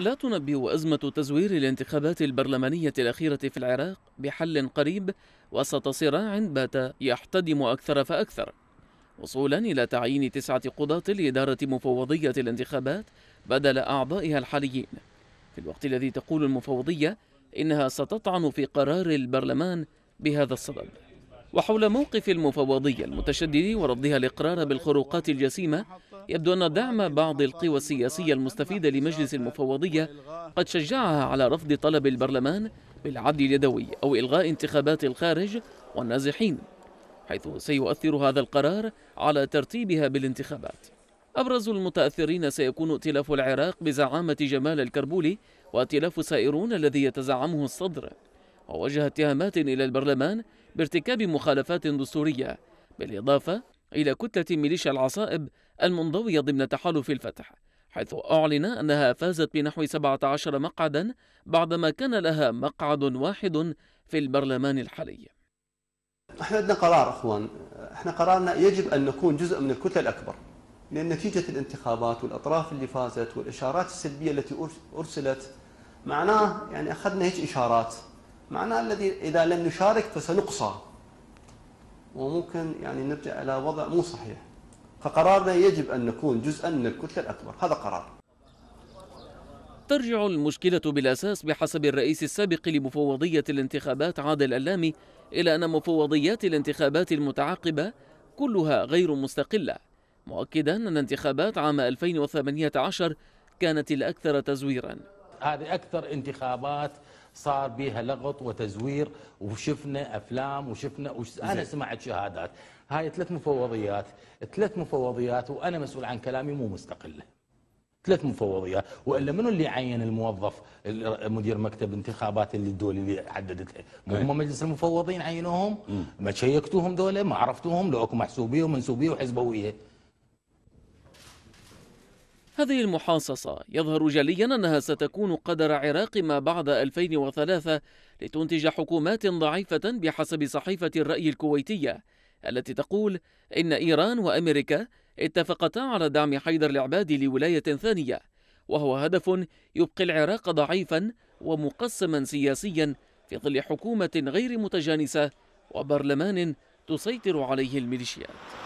لا تنبه أزمة تزوير الانتخابات البرلمانية الأخيرة في العراق بحل قريب وسط صراع بات يحتدم أكثر فأكثر وصولا إلى تعيين تسعة قضاة لإدارة مفوضية الانتخابات بدل أعضائها الحاليين في الوقت الذي تقول المفوضية إنها ستطعن في قرار البرلمان بهذا الصدد وحول موقف المفوضية المتشدد ورفضها الإقرار بالخروقات الجسيمة يبدو أن دعم بعض القوى السياسية المستفيدة لمجلس المفوضية قد شجعها على رفض طلب البرلمان بالعدل اليدوي أو إلغاء انتخابات الخارج والنازحين حيث سيؤثر هذا القرار على ترتيبها بالانتخابات أبرز المتأثرين سيكون ائتلاف العراق بزعامة جمال الكربولي وائتلاف سائرون الذي يتزعمه الصدر ووجه اتهامات إلى البرلمان بارتكاب مخالفات دستورية بالإضافة إلى كتلة ميليشيا العصائب المنضوية ضمن تحالف الفتح حيث أعلن أنها فازت بنحو 17 مقعدا بعدما كان لها مقعد واحد في البرلمان الحالي احنا عندنا قرار اخوان احنا قرارنا يجب ان نكون جزء من الكتله الاكبر لان نتيجه الانتخابات والاطراف اللي فازت والاشارات السلبيه التي ارسلت معناه يعني اخذنا هيك اشارات معناه الذي اذا لم نشارك فسنقصى وممكن يعني نرجع إلى وضع مو صحيح فقرارنا يجب أن نكون جزءا من الكتلة الأكبر هذا قرار ترجع المشكلة بالأساس بحسب الرئيس السابق لمفوضية الانتخابات عادل اللامي إلى أن مفوضيات الانتخابات المتعاقبة كلها غير مستقلة مؤكدا أن انتخابات عام 2018 كانت الأكثر تزويراً هذه أكثر انتخابات صار بها لغط وتزوير وشفنا أفلام وشفنا وش... أنا سمعت شهادات هاي ثلاث مفوضيات ثلاث مفوضيات وأنا مسؤول عن كلامي مو مستقلة ثلاث مفوضيات والا منو اللي عين الموظف مدير مكتب انتخابات اللي الدولي اللي حددتها إيه. هم مجلس المفوضين عينوهم ما شيكتوهم دولة ما عرفتوهم لو اكو محسوبيه ومنسوبيه وحزبويه هذه المحاصصة يظهر جليا أنها ستكون قدر عراق ما بعد 2003 لتنتج حكومات ضعيفة بحسب صحيفة الرأي الكويتية التي تقول إن إيران وأمريكا اتفقتا على دعم حيدر العبادي لولاية ثانية وهو هدف يبقي العراق ضعيفا ومقسما سياسيا في ظل حكومة غير متجانسة وبرلمان تسيطر عليه الميليشيات